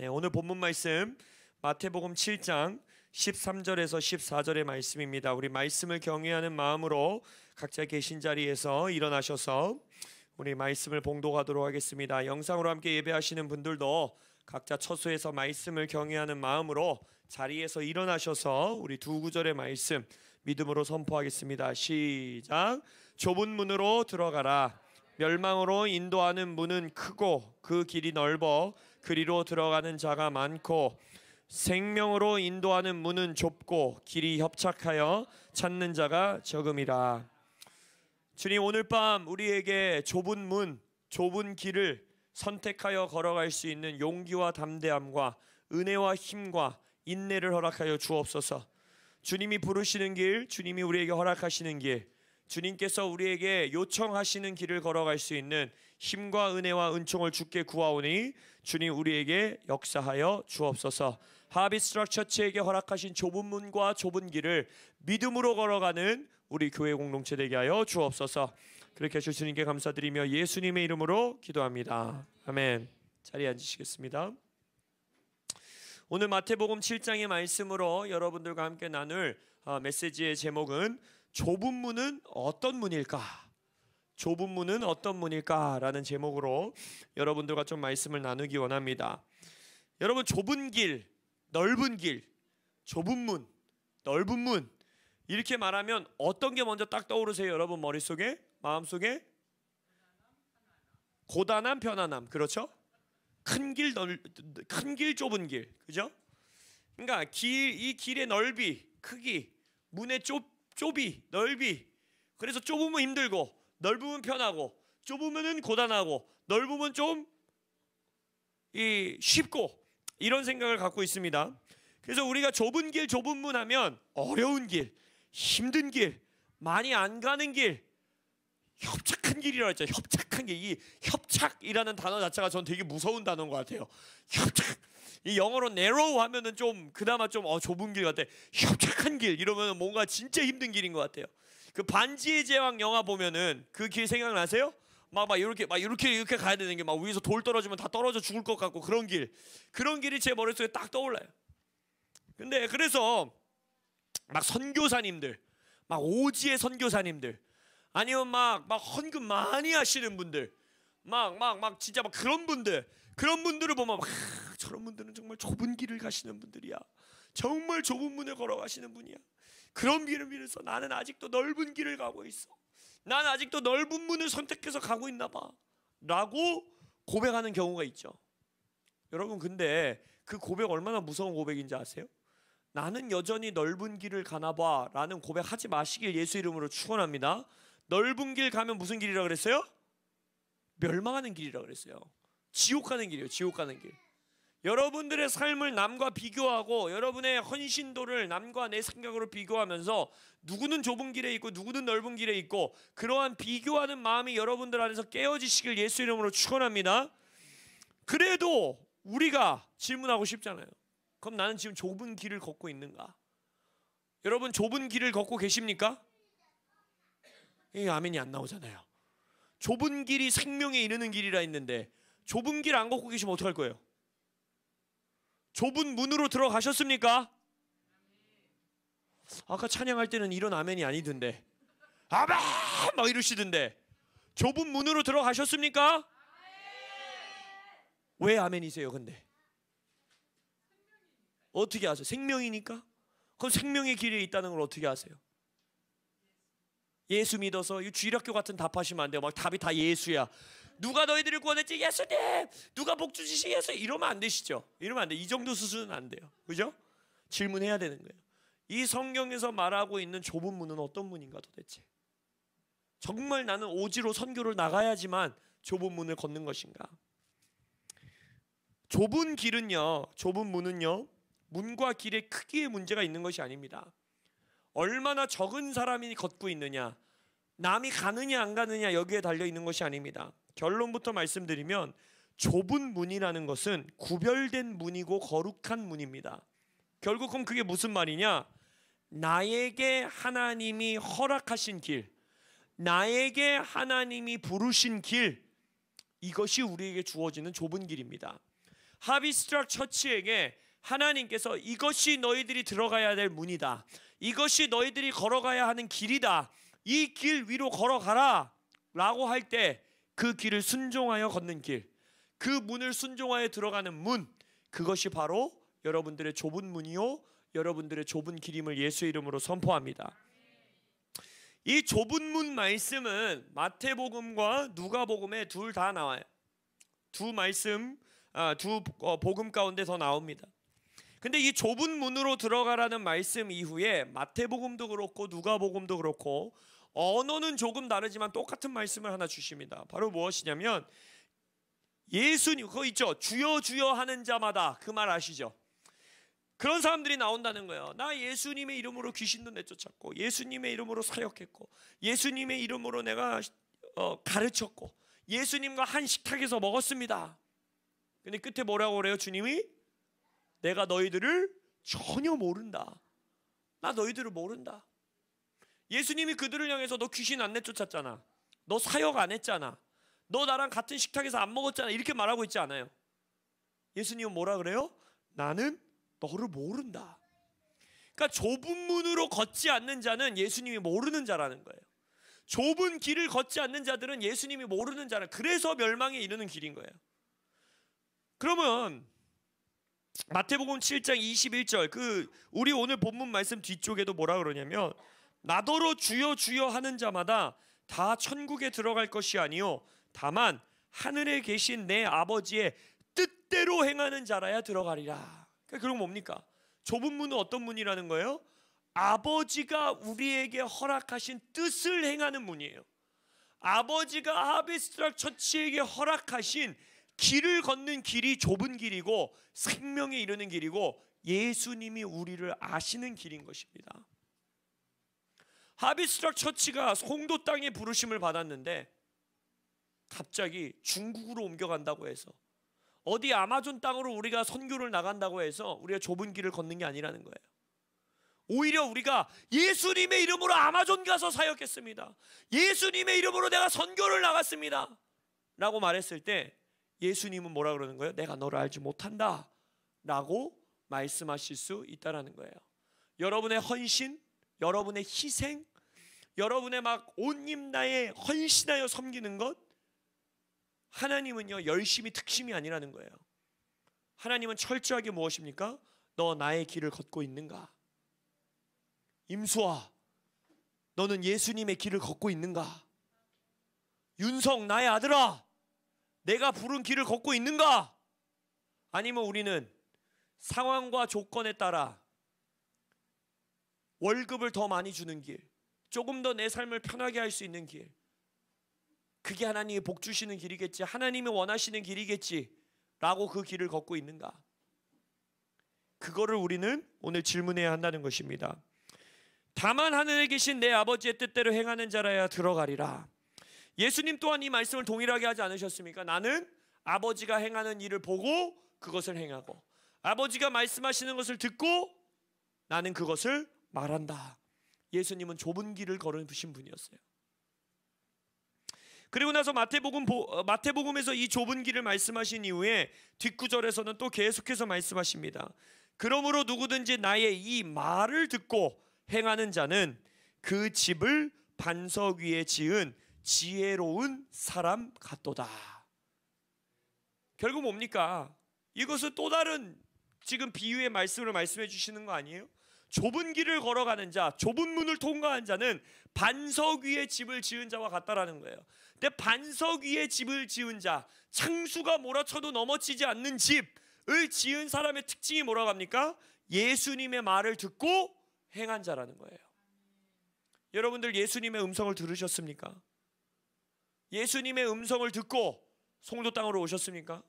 네, 오늘 본문 말씀 마태복음 7장 13절에서 14절의 말씀입니다. 우리 말씀을 경외하는 마음으로 각자 계신 자리에서 일어나셔서 우리 말씀을 봉독하도록 하겠습니다. 영상으로 함께 예배하시는 분들도 각자 처소에서 말씀을 경외하는 마음으로 자리에서 일어나셔서 우리 두 구절의 말씀 믿음으로 선포하겠습니다. 시작. 좁은 문으로 들어가라. 멸망으로 인도하는 문은 크고 그 길이 넓어 그리로 들어가는 자가 많고 생명으로 인도하는 문은 좁고 길이 협착하여 찾는 자가 적음이라. 주님 오늘 밤 우리에게 좁은 문, 좁은 길을 선택하여 걸어갈 수 있는 용기와 담대함과 은혜와 힘과 인내를 허락하여 주옵소서. 주님이 부르시는 길, 주님이 우리에게 허락하시는 길 주님께서 우리에게 요청하시는 길을 걸어갈 수 있는 힘과 은혜와 은총을 주께 구하오니 주님 우리에게 역사하여 주옵소서. 하비스트럭 처치에게 허락하신 좁은 문과 좁은 길을 믿음으로 걸어가는 우리 교회 공동체 되게 하여 주옵소서. 그렇게 해주 주님께 감사드리며 예수님의 이름으로 기도합니다. 아멘. 자리에 앉으시겠습니다. 오늘 마태복음 7장의 말씀으로 여러분들과 함께 나눌 어, 메시지의 제목은 좁은 문은 어떤 문일까? 좁은 문은 어떤 문일까라는 제목으로 여러분들과 좀 말씀을 나누기 원합니다. 여러분 좁은 길, 넓은 길, 좁은 문, 넓은 문 이렇게 말하면 어떤 게 먼저 딱 떠오르세요, 여러분 머릿속에? 마음속에? 고단함, 편안함. 그렇죠? 큰 길, 큰 길, 좁은 길. 그죠? 그러니까 길, 이 길의 넓이, 크기, 문의 좁, 좁이, 넓이. 그래서 좁으면 힘들고 넓으면 편하고 좁으면 고단하고 넓으면 좀 이 쉽고 이런 생각을 갖고 있습니다. 그래서 우리가 좁은 길, 좁은 문 하면 어려운 길, 힘든 길, 많이 안 가는 길, 협착한 길이라고 했죠. 협착한 길. 이 협착이라는 단어 자체가 전 되게 무서운 단어인 것 같아요. 협착. 이 영어로 narrow 하면은 좀 그나마 좀 어, 좁은 길 같아. 협착한 길 이러면 뭔가 진짜 힘든 길인 것 같아요. 그 반지의 제왕 영화 보면은 그 길 생각나세요? 막, 막, 이렇게, 막, 이렇게, 이렇게 가야 되는 게, 막, 위에서 돌 떨어지면 다 떨어져 죽을 것 같고, 그런 길. 그런 길이 제 머릿속에 딱 떠올라요. 근데, 그래서, 막, 선교사님들, 막, 오지의 선교사님들, 아니면 막막 헌금 많이 하시는 분들 막 막 막 진짜 막 그런 분들 그런 분들을 보면 막 저런 분들은 정말 좁은 길을 가시는 분들이야 정말 좁은 문을 걸어가시는 분이야 그런 길을 위해서 나는 아직도 넓은 길을 가고 있어 난 아직도 넓은 문을 선택해서 가고 있나 봐 라고 고백하는 경우가 있죠 여러분 근데 그 고백 얼마나 무서운 고백인지 아세요? 나는 여전히 넓은 길을 가나 봐라는 고백하지 마시길 예수 이름으로 축원합니다. 넓은 길 가면 무슨 길이라 그랬어요? 멸망하는 길이라 그랬어요. 지옥 가는 길이에요. 지옥 가는 길. 여러분들의 삶을 남과 비교하고 여러분의 헌신도를 남과 내 생각으로 비교하면서 누구는 좁은 길에 있고 누구는 넓은 길에 있고 그러한 비교하는 마음이 여러분들 안에서 깨어지시길 예수 이름으로 축원합니다. 그래도 우리가 질문하고 싶잖아요. 그럼 나는 지금 좁은 길을 걷고 있는가? 여러분 좁은 길을 걷고 계십니까? 이 아멘이 안 나오잖아요. 좁은 길이 생명에 이르는 길이라 했는데 좁은 길 안 걷고 계시면 어떡할 거예요? 좁은 문으로 들어가셨습니까? 아까 찬양할 때는 이런 아멘이 아니던데 아멘 막 이러시던데 좁은 문으로 들어가셨습니까? 왜 아멘이세요 근데? 어떻게 아세요? 생명이니까? 그럼 생명의 길에 있다는 걸 어떻게 아세요? 예수 믿어서 이일학교 같은 답하시면 안 돼요. 막 답이 다 예수야. 누가 너희들을 구원했지? 예수님. 누가 복 주시지? 예수. 이러면 안 되시죠. 이러면 안 돼. 이 정도 수준은 안 돼요. 그죠? 질문해야 되는 거예요. 이 성경에서 말하고 있는 좁은 문은 어떤 문인가 도대체? 정말 나는 오지로 선교를 나가야지만 좁은 문을 걷는 것인가? 좁은 길은요. 좁은 문은요. 문과 길의 크기에 문제가 있는 것이 아닙니다. 얼마나 적은 사람이 걷고 있느냐, 남이 가느냐 안 가느냐 여기에 달려 있는 것이 아닙니다. 결론부터 말씀드리면 좁은 문이라는 것은 구별된 문이고 거룩한 문입니다. 결국 그럼 그게 무슨 말이냐? 나에게 하나님이 허락하신 길, 나에게 하나님이 부르신 길, 이것이 우리에게 주어지는 좁은 길입니다. 하비스트락 처치에게 하나님께서 이것이 너희들이 들어가야 될 문이다. 이것이 너희들이 걸어가야 하는 길이다. 이 길 위로 걸어가라. 라고 할 때 그 길을 순종하여 걷는 길. 그 문을 순종하여 들어가는 문. 그것이 바로 여러분들의 좁은 문이요. 여러분들의 좁은 길임을 예수 이름으로 선포합니다. 이 좁은 문 말씀은 마태복음과 누가복음에 둘 다 나와요. 두 말씀, 아, 두 어, 복음 가운데 더 나옵니다. 근데 이 좁은 문으로 들어가라는 말씀 이후에 마태복음도 그렇고 누가복음도 그렇고 언어는 조금 다르지만 똑같은 말씀을 하나 주십니다. 바로 무엇이냐면 예수님 그거 있죠. 주여 주여 하는 자마다 그 말 아시죠? 그런 사람들이 나온다는 거예요. 나 예수님의 이름으로 귀신도 내쫓았고 예수님의 이름으로 사역했고 예수님의 이름으로 내가 어, 가르쳤고 예수님과 한 식탁에서 먹었습니다. 근데 끝에 뭐라고 그래요? 주님이 내가 너희들을 전혀 모른다. 나 너희들을 모른다. 예수님이 그들을 향해서 너 귀신 안 내쫓았잖아. 너 사역 안 했잖아. 너 나랑 같은 식탁에서 안 먹었잖아. 이렇게 말하고 있지 않아요. 예수님은 뭐라 그래요? 나는 너를 모른다. 그러니까 좁은 문으로 걷지 않는 자는 예수님이 모르는 자라는 거예요. 좁은 길을 걷지 않는 자들은 예수님이 모르는 자라. 그래서 멸망에 이르는 길인 거예요. 그러면 마태복음 7장 21절 그 우리 오늘 본문 말씀 뒤쪽에도 뭐라 그러냐면 나더러 주여 주여 하는 자마다 다 천국에 들어갈 것이 아니요 다만 하늘에 계신 내 아버지의 뜻대로 행하는 자라야 들어가리라. 그러니까 그럼 뭡니까? 좁은 문은 어떤 문이라는 거예요? 아버지가 우리에게 허락하신 뜻을 행하는 문이에요. 아버지가 아비스트락 처치에게 허락하신 길을 걷는 길이 좁은 길이고 생명에 이르는 길이고 예수님이 우리를 아시는 길인 것입니다. 하비스락 처치가 송도 땅에 부르심을 받았는데 갑자기 중국으로 옮겨간다고 해서 어디 아마존 땅으로 우리가 선교를 나간다고 해서 우리가 좁은 길을 걷는 게 아니라는 거예요. 오히려 우리가 예수님의 이름으로 아마존 가서 사역했습니다. 예수님의 이름으로 내가 선교를 나갔습니다. 라고 말했을 때 예수님은 뭐라 그러는 거예요? 내가 너를 알지 못한다. 라고 말씀하실 수 있다라는 거예요. 여러분의 헌신, 여러분의 희생, 여러분의 막 온님나에 헌신하여 섬기는 것 하나님은요 열심히 특심이 아니라는 거예요. 하나님은 철저하게 무엇입니까? 너 나의 길을 걷고 있는가? 임수아, 너는 예수님의 길을 걷고 있는가? 윤성 나의 아들아, 내가 부른 길을 걷고 있는가? 아니면 우리는 상황과 조건에 따라 월급을 더 많이 주는 길, 조금 더 내 삶을 편하게 할 수 있는 길, 그게 하나님이 복 주시는 길이겠지, 하나님이 원하시는 길이겠지라고 그 길을 걷고 있는가? 그거를 우리는 오늘 질문해야 한다는 것입니다. 다만 하늘에 계신 내 아버지의 뜻대로 행하는 자라야 들어가리라. 예수님 또한 이 말씀을 동일하게 하지 않으셨습니까? 나는 아버지가 행하는 일을 보고 그것을 행하고 아버지가 말씀하시는 것을 듣고 나는 그것을 말한다. 예수님은 좁은 길을 걸으신 분이었어요. 그리고 나서 마태복음 어, 마태복음에서 이 좁은 길을 말씀하신 이후에 뒷구절에서는 또 계속해서 말씀하십니다. 그러므로 누구든지 나의 이 말을 듣고 행하는 자는 그 집을 반석 위에 지은 지혜로운 사람 같도다. 결국 뭡니까? 이것은 또 다른 지금 비유의 말씀을 말씀해 주시는 거 아니에요? 좁은 길을 걸어가는 자, 좁은 문을 통과한 자는 반석 위에 집을 지은 자와 같다라는 거예요. 근데 반석 위에 집을 지은 자, 창수가 몰아쳐도 넘어지지 않는 집을 지은 사람의 특징이 뭐라고 합니까? 예수님의 말을 듣고 행한 자라는 거예요. 여러분들 예수님의 음성을 들으셨습니까? 예수님의 음성을 듣고 송도 땅으로 오셨습니까?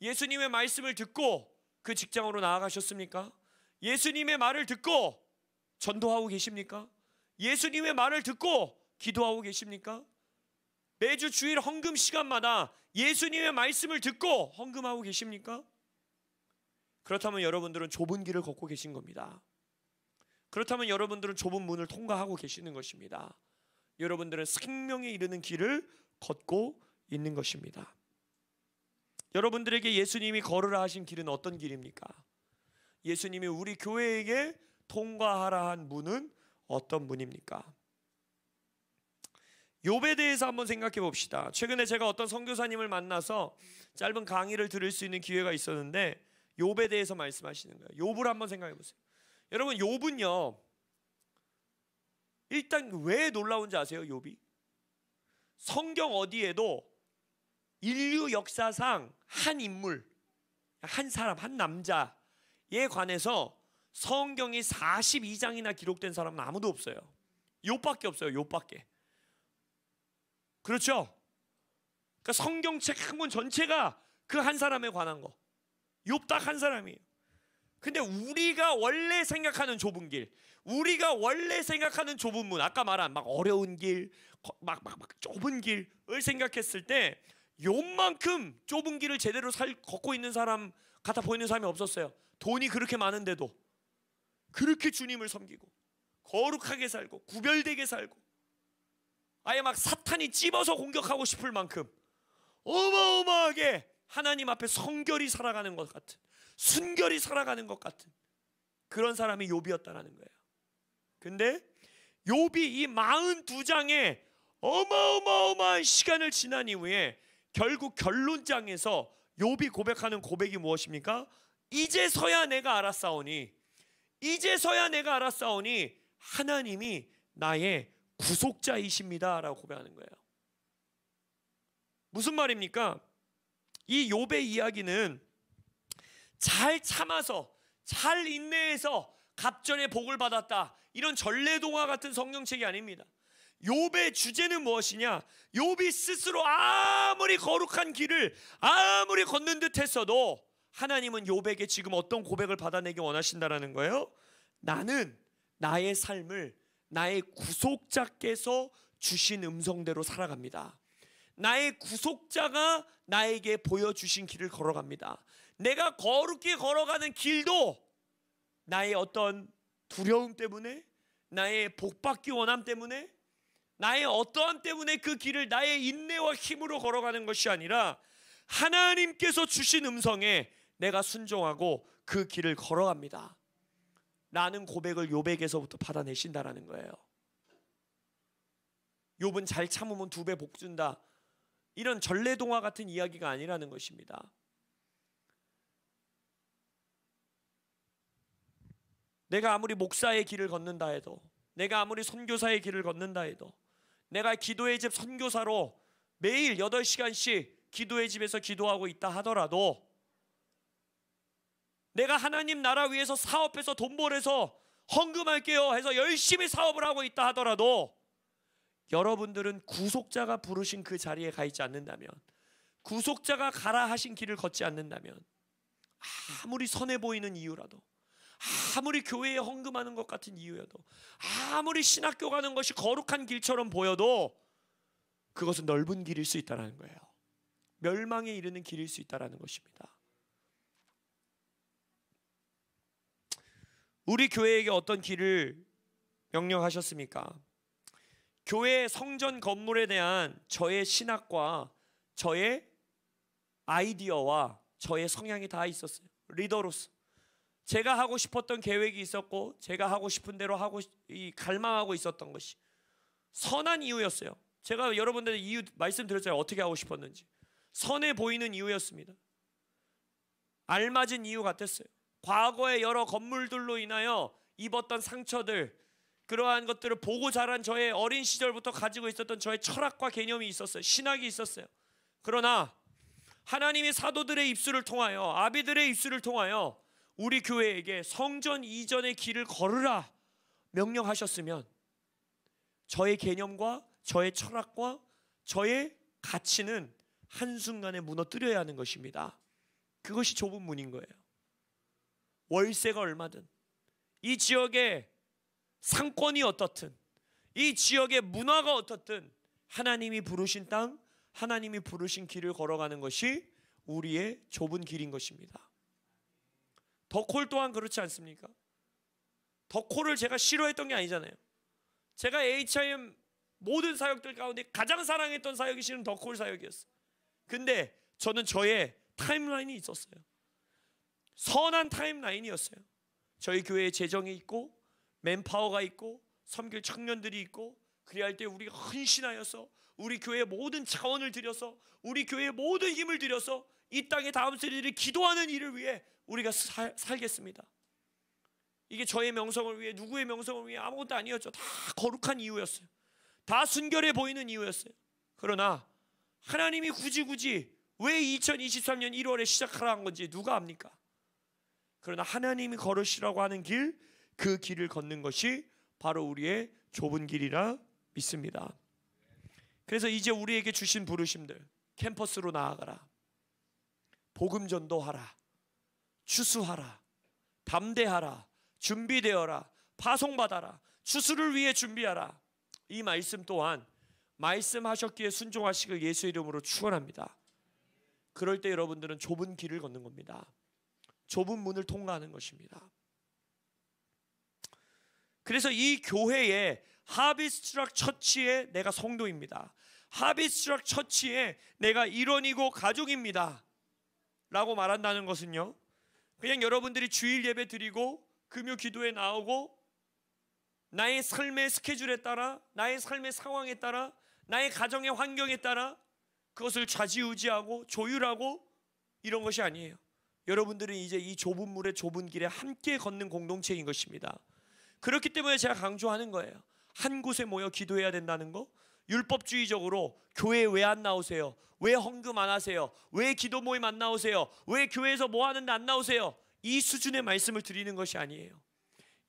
예수님의 말씀을 듣고 그 직장으로 나아가셨습니까? 예수님의 말을 듣고 전도하고 계십니까? 예수님의 말을 듣고 기도하고 계십니까? 매주 주일 헌금 시간마다 예수님의 말씀을 듣고 헌금하고 계십니까? 그렇다면 여러분들은 좁은 길을 걷고 계신 겁니다. 그렇다면 여러분들은 좁은 문을 통과하고 계시는 것입니다. 여러분들은 생명에 이르는 길을 걷고 있는 것입니다. 여러분들에게 예수님이 걸으라 하신 길은 어떤 길입니까? 예수님이 우리 교회에게 통과하라 한 문은 어떤 문입니까? 욥에 대해서 한번 생각해 봅시다. 최근에 제가 어떤 선교사님을 만나서 짧은 강의를 들을 수 있는 기회가 있었는데 욥에 대해서 말씀하시는 거예요. 욥을 한번 생각해 보세요. 여러분 욥은요. 일단 왜 놀라운지 아세요? 욥이 성경 어디에도 인류 역사상 한 인물, 한 사람, 한 남자에 관해서 성경이 42장이나 기록된 사람은 아무도 없어요. 요밖에 없어요. 요밖에. 그렇죠? 그러니까 성경책 한권 전체가 그 한 사람에 관한 거. 욥 딱 한 사람이에요. 근데 우리가 원래 생각하는 좁은 길, 우리가 원래 생각하는 좁은 문, 아까 말한 막 어려운 길, 막, 막, 막 좁은 길을 생각했을 때 요만큼 좁은 길을 제대로 살, 걷고 있는 사람 같아 보이는 사람이 없었어요. 돈이 그렇게 많은데도 그렇게 주님을 섬기고 거룩하게 살고 구별되게 살고 아예 막 사탄이 찝어서 공격하고 싶을 만큼 어마어마하게 하나님 앞에 성결이 살아가는 것 같은 순결이 살아가는 것 같은 그런 사람이 요비였다라는 거예요. 근데 욥이 이 42장에 어마어마어마한 시간을 지난 이후에 결국 결론장에서 욥이 고백하는 고백이 무엇입니까? 이제서야 내가 알았사오니 이제서야 내가 알았사오니 하나님이 나의 구속자이십니다라고 고백하는 거예요. 무슨 말입니까? 이 욥의 이야기는 잘 참아서 잘 인내해서 갑전의 복을 받았다. 이런 전래동화 같은 성경책이 아닙니다. 욥의 주제는 무엇이냐? 욥이 스스로 아무리 거룩한 길을 아무리 걷는 듯했어도 하나님은 욥에게 지금 어떤 고백을 받아내기 원하신다라는 거예요. 나는 나의 삶을 나의 구속자께서 주신 음성대로 살아갑니다. 나의 구속자가 나에게 보여주신 길을 걸어갑니다. 내가 거룩히 걸어가는 길도 나의 어떤 두려움 때문에 나의 복받기 원함 때문에 나의 어떠한 때문에 그 길을 나의 인내와 힘으로 걸어가는 것이 아니라 하나님께서 주신 음성에 내가 순종하고 그 길을 걸어갑니다. 라는 고백을 요백에서부터 받아내신다라는 거예요. 욥은 잘 참으면 두 배 복준다. 이런 전래동화 같은 이야기가 아니라는 것입니다. 내가 아무리 목사의 길을 걷는다 해도 내가 아무리 선교사의 길을 걷는다 해도 내가 기도의 집 선교사로 매일 8시간씩 기도의 집에서 기도하고 있다 하더라도 내가 하나님 나라 위해서 사업해서 돈 벌어서 헌금할게요 해서 열심히 사업을 하고 있다 하더라도 여러분들은 구속자가 부르신 그 자리에 가 있지 않는다면 구속자가 가라 하신 길을 걷지 않는다면 아무리 선해 보이는 이유라도 아무리 교회에 헌금하는 것 같은 이유여도 아무리 신학교 가는 것이 거룩한 길처럼 보여도 그것은 넓은 길일 수 있다라는 거예요. 멸망에 이르는 길일 수 있다라는 것입니다. 우리 교회에게 어떤 길을 명령하셨습니까? 교회 성전 건물에 대한 저의 신학과 저의 아이디어와 저의 성향이 다 있었어요. 리더로서 제가 하고 싶었던 계획이 있었고 제가 하고 싶은 대로 하고 이 갈망하고 있었던 것이 선한 이유였어요. 제가 여러분들 이유 말씀드렸잖아요. 어떻게 하고 싶었는지. 선해 보이는 이유였습니다. 알맞은 이유 같았어요. 과거의 여러 건물들로 인하여 입었던 상처들 그러한 것들을 보고 자란 저의 어린 시절부터 가지고 있었던 저의 철학과 개념이 있었어요. 신학이 있었어요. 그러나 하나님이 사도들의 입술을 통하여 아비들의 입술을 통하여 우리 교회에게 성전 이전의 길을 걸으라 명령하셨으면 저의 개념과 저의 철학과 저의 가치는 한순간에 무너뜨려야 하는 것입니다. 그것이 좁은 문인 거예요. 월세가 얼마든 이 지역의 상권이 어떻든 이 지역의 문화가 어떻든 하나님이 부르신 땅, 하나님이 부르신 길을 걸어가는 것이 우리의 좁은 길인 것입니다. 덕홀 또한 그렇지 않습니까? 덕홀을 제가 싫어했던 게 아니잖아요. 제가 HIM 모든 사역들 가운데 가장 사랑했던 사역이 실은 덕홀 사역이었어요. 근데 저는 저의 타임라인이 있었어요. 선한 타임라인이었어요. 저희 교회에 재정이 있고 맨파워가 있고 섬길 청년들이 있고 그리할 때 우리가 헌신하여서 우리 교회의 모든 자원을 들여서 우리 교회의 모든 힘을 들여서 이 땅의 다음 세대를 기도하는 일을 위해 우리가 살, 살겠습니다. 이게 저의 명성을 위해 누구의 명성을 위해 아무것도 아니었죠. 다 거룩한 이유였어요. 다 순결해 보이는 이유였어요. 그러나 하나님이 굳이 굳이 왜 2023년 1월에 시작하라는 건지 누가 압니까? 그러나 하나님이 걸으시라고 하는 길, 그 길을 걷는 것이 바로 우리의 좁은 길이라 믿습니다. 그래서 이제 우리에게 주신 부르심들, 캠퍼스로 나아가라. 복음 전도하라. 추수하라. 담대하라. 준비되어라. 파송받아라. 추수를 위해 준비하라. 이 말씀 또한 말씀하셨기에 순종하시길 예수 이름으로 축원합니다. 그럴 때 여러분들은 좁은 길을 걷는 겁니다. 좁은 문을 통과하는 것입니다. 그래서 이교회의 하비스트락 처치에 내가 성도입니다. 하비스트락 처치에 내가 일원이고 가족입니다. 라고 말한다는 것은요. 그냥 여러분들이 주일 예배 드리고 금요 기도에 나오고 나의 삶의 스케줄에 따라 나의 삶의 상황에 따라 나의 가정의 환경에 따라 그것을 좌지우지하고 조율하고 이런 것이 아니에요. 여러분들은 이제 이 좁은 물의 좁은 길에 함께 걷는 공동체인 것입니다. 그렇기 때문에 제가 강조하는 거예요. 한 곳에 모여 기도해야 된다는 거, 율법주의적으로 교회 왜 안 나오세요? 왜 헌금 안 하세요? 왜 기도 모임 안 나오세요? 왜 교회에서 뭐 하는데 안 나오세요? 이 수준의 말씀을 드리는 것이 아니에요.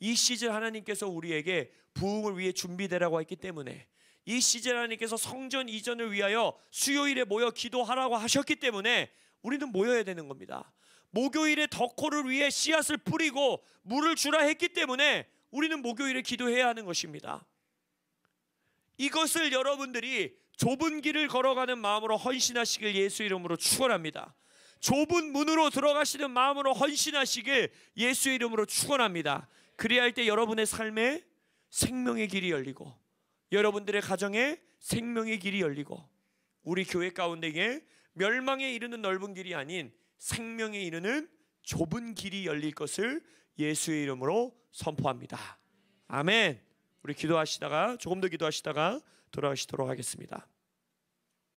이 시즌 하나님께서 우리에게 부흥을 위해 준비되라고 했기 때문에 이 시즌 하나님께서 성전 이전을 위하여 수요일에 모여 기도하라고 하셨기 때문에 우리는 모여야 되는 겁니다. 목요일에 덕호를 위해 씨앗을 뿌리고 물을 주라 했기 때문에 우리는 목요일에 기도해야 하는 것입니다. 이것을 여러분들이 좁은 길을 걸어가는 마음으로 헌신하시길 예수 이름으로 축원합니다. 좁은 문으로 들어가시는 마음으로 헌신하시길 예수 이름으로 축원합니다. 그래야 할 때 여러분의 삶에 생명의 길이 열리고 여러분들의 가정에 생명의 길이 열리고 우리 교회 가운데에 멸망에 이르는 넓은 길이 아닌 생명에 이르는 좁은 길이 열릴 것을 예수의 이름으로 선포합니다. 아멘. 우리 기도하시다가 조금 더 기도하시다가 돌아가시도록 하겠습니다.